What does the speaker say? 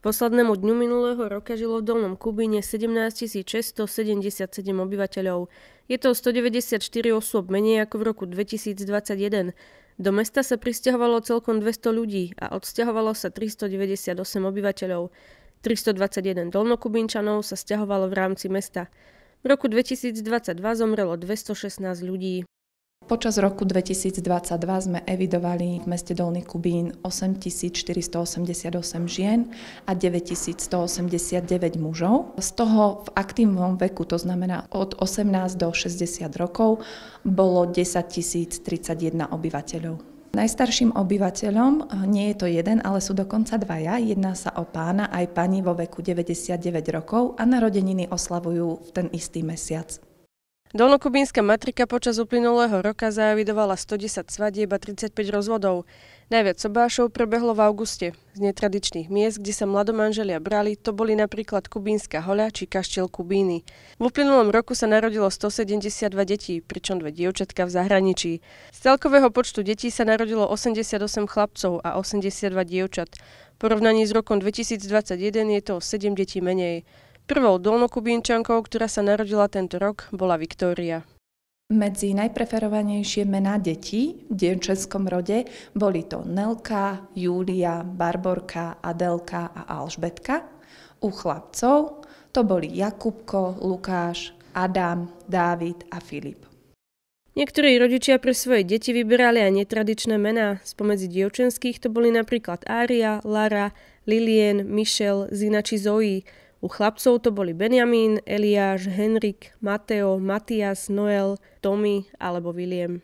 Poslednému dňu minulého roka žilo v Dolnom Kubíne 17 677 obyvateľov. Je to 194 osôb menej ako v roku 2021. Do mesta sa pristahovalo celkom 200 ľudí a odsťahovalo sa 398 obyvateľov. 321 dolnokubinčanov sa sťahovalo v rámci mesta. V roku 2022 zomrelo 216 ľudí. Počas roku 2022 sme evidovali v meste Dolný Kubín 8488 žien a 9189 mužov. Z toho v aktívnom veku, to znamená od 18 do 60 rokov, bolo 10 031 obyvateľov. Najstarším obyvateľom eh, nie je to jeden, ale sú dokonca dvaja. Jedná sa o pána aj pani vo veku 99 rokov a narodeniny oslavujú v ten istý mesiac. Dolnokubínska matrika počas uplynulého roka zaevidovala 110 svadieb a 35 rozvodov. Najviac sobášov prebehlo v auguste. Z netradičných miest, kde sa mladomanželia brali, to boli napríklad Kubínska hoľa či kaštiel Kubíny. V uplynulom roku sa narodilo 172 detí, pričom dve dievčatka v zahraničí. Z celkového počtu detí sa narodilo 88 chlapcov a 82 dievčat. V porovnaní s rokom 2021 je to 7 detí menej. Prvou dolnokubínčankou, ktorá sa narodila tento rok, bola Viktória. Medzi najpreferovanejšie mená detí v dievčenskom rode boli to Nelka, Júlia, Barborka, Adelka a Alžbetka. U chlapcov to boli Jakubko, Lukáš, Adam, Dávid a Filip. Niektorí rodičia pre svoje deti vyberali aj netradičné mená. Spomedzi dievčenských to boli napríklad Ária, Lara, Lilien, Mišel Zina či Zoe. U chlapcov to boli Benjamin, Eliáš, Henrik, Mateo, Matias, Noel, Tommy alebo William.